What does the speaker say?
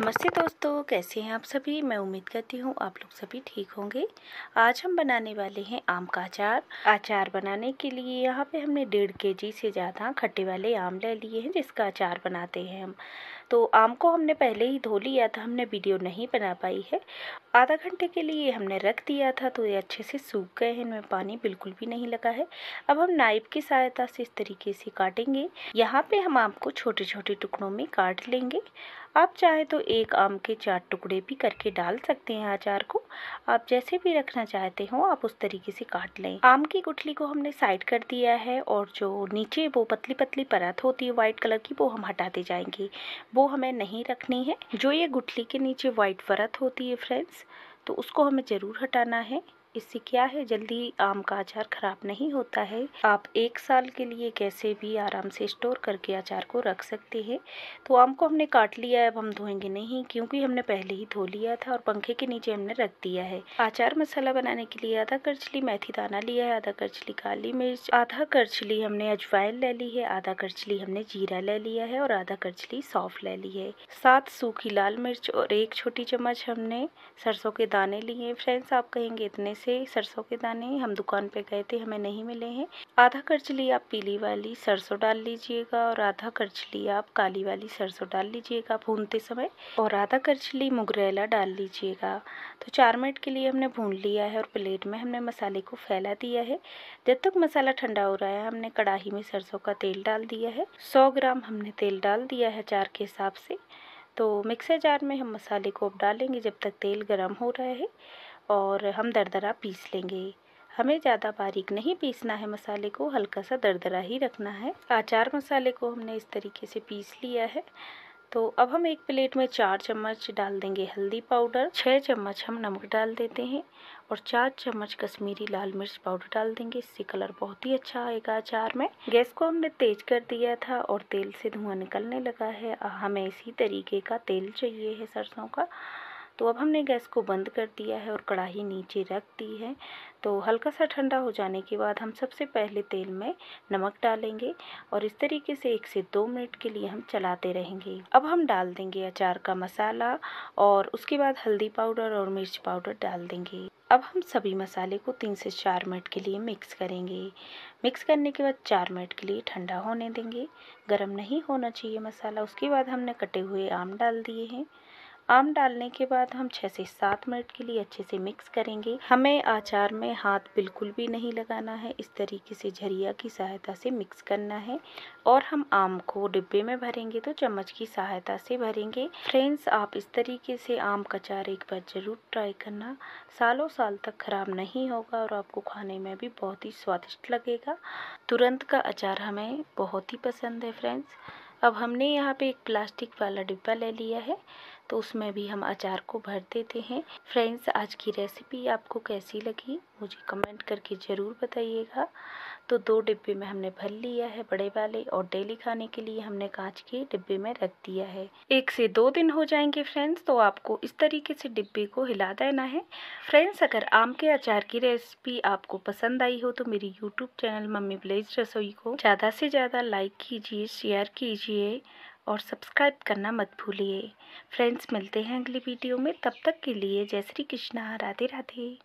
नमस्ते दोस्तों कैसे हैं आप सभी मैं उम्मीद करती हूँ आप लोग सभी ठीक होंगे आज हम बनाने वाले हैं आम का अचार अचार बनाने के लिए यहाँ पे हमने डेढ़ के जी से ज़्यादा खट्टे वाले आम ले लिए हैं जिसका अचार बनाते हैं हम तो आम को हमने पहले ही धो लिया था हमने वीडियो नहीं बना पाई है आधा घंटे के लिए हमने रख दिया था तो ये अच्छे से सूख गए हैं इनमें पानी बिल्कुल भी नहीं लगा है अब हम नाइप की सहायता से इस तरीके से काटेंगे यहाँ पे हम आम को छोटे छोटे टुकड़ों में काट लेंगे आप चाहें तो एक आम के चार टुकड़े भी करके डाल सकते हैं अचार को आप जैसे भी रखना चाहते हो आप उस तरीके से काट लें आम की गुठली को हमने साइड कर दिया है और जो नीचे वो पतली पतली परत होती है वाइट कलर की वो हम हटाते जाएंगे वो हमें नहीं रखनी है जो ये गुठली के नीचे वाइट वरत होती है फ्रेंड्स तो उसको हमें ज़रूर हटाना है इससे क्या है जल्दी आम का अचार खराब नहीं होता है आप एक साल के लिए कैसे भी आराम से स्टोर करके अचार को रख सकते हैं तो आम को हमने काट लिया है अब हम धोएंगे नहीं क्योंकि हमने पहले ही धो लिया था और पंखे के नीचे हमने रख दिया है अचार मसाला बनाने के लिए आधा करछली मेथी दाना लिया है आधा करछली काली मिर्च आधा करछली हमने अजवाइन ले ली है आधा करछली हमने जीरा ले लिया है और आधा करछली सौफ ले ली है सात सूखी लाल मिर्च और एक छोटी चम्मच हमने सरसों के दाने लिए फ्रेंड्स आप कहेंगे इतने से से सरसों के दाने हम दुकान पे गए थे हमें नहीं मिले हैं आधा करचली आप पीली वाली सरसों डाल लीजिएगा और आधा करचली आप काली वाली सरसों डाल लीजिएगा भूनते समय और आधा करचली मुगरेला डाल लीजिएगा तो चार मिनट के लिए हमने भून लिया है और प्लेट में हमने मसाले को फैला दिया है जब तक मसाला ठंडा हो रहा है हमने कढ़ाही में सरसों का तेल डाल दिया है सौ ग्राम हमने तेल डाल दिया है चार के हिसाब से तो मिक्सर जार में हम मसाले को अब डालेंगे जब तक तेल गर्म हो रहा है और हम दरदरा पीस लेंगे हमें ज़्यादा बारीक नहीं पीसना है मसाले को हल्का सा दरदरा ही रखना है अचार मसाले को हमने इस तरीके से पीस लिया है तो अब हम एक प्लेट में चार चम्मच डाल देंगे हल्दी पाउडर छः चम्मच हम नमक डाल देते हैं और चार चम्मच कश्मीरी लाल मिर्च पाउडर डाल देंगे इससे कलर बहुत ही अच्छा आएगा अचार में गैस को हमने तेज कर दिया था और तेल से धुआं निकलने लगा है हमें इसी तरीके का तेल चाहिए है सरसों का तो अब हमने गैस को बंद कर दिया है और कढ़ाई नीचे रख दी है तो हल्का सा ठंडा हो जाने के बाद हम सबसे पहले तेल में नमक डालेंगे और इस तरीके से एक से दो मिनट के लिए हम चलाते रहेंगे अब हम डाल देंगे अचार का मसाला और उसके बाद हल्दी पाउडर और मिर्च पाउडर डाल देंगे अब हम सभी मसाले को तीन से चार मिनट के लिए मिक्स करेंगे मिक्स करने के बाद चार मिनट के लिए ठंडा होने देंगे गरम नहीं होना चाहिए मसाला उसके बाद हमने कटे हुए आम डाल दिए हैं आम डालने के बाद हम छः से सात मिनट के लिए अच्छे से मिक्स करेंगे हमें अचार में हाथ बिल्कुल भी नहीं लगाना है इस तरीके से झरिया की सहायता से मिक्स करना है और हम आम को डिब्बे में भरेंगे तो चम्मच की सहायता से भरेंगे फ्रेंड्स आप इस तरीके से आम का अचार एक बार ज़रूर ट्राई करना सालों साल तक ख़राब नहीं होगा और आपको खाने में भी बहुत ही स्वादिष्ट लगेगा तुरंत का अचार हमें बहुत ही पसंद है फ्रेंड्स अब हमने यहाँ पे एक प्लास्टिक वाला डिब्बा ले लिया है तो उसमें भी हम अचार को भर देते हैं फ्रेंड्स आज की रेसिपी आपको कैसी लगी मुझे कमेंट करके ज़रूर बताइएगा तो दो डिब्बे में हमने भर लिया है बड़े वाले और डेली खाने के लिए हमने कांच के डिब्बे में रख दिया है एक से दो दिन हो जाएंगे फ्रेंड्स तो आपको इस तरीके से डिब्बे को हिला देना है फ्रेंड्स अगर आम के अचार की रेसिपी आपको पसंद आई हो तो मेरी यूट्यूब चैनल मम्मी ब्लेज रसोई को ज़्यादा से ज़्यादा लाइक कीजिए शेयर कीजिए और सब्सक्राइब करना मत भूलिए फ्रेंड्स मिलते हैं अगली वीडियो में तब तक के लिए जय श्री कृष्णा राधे राधे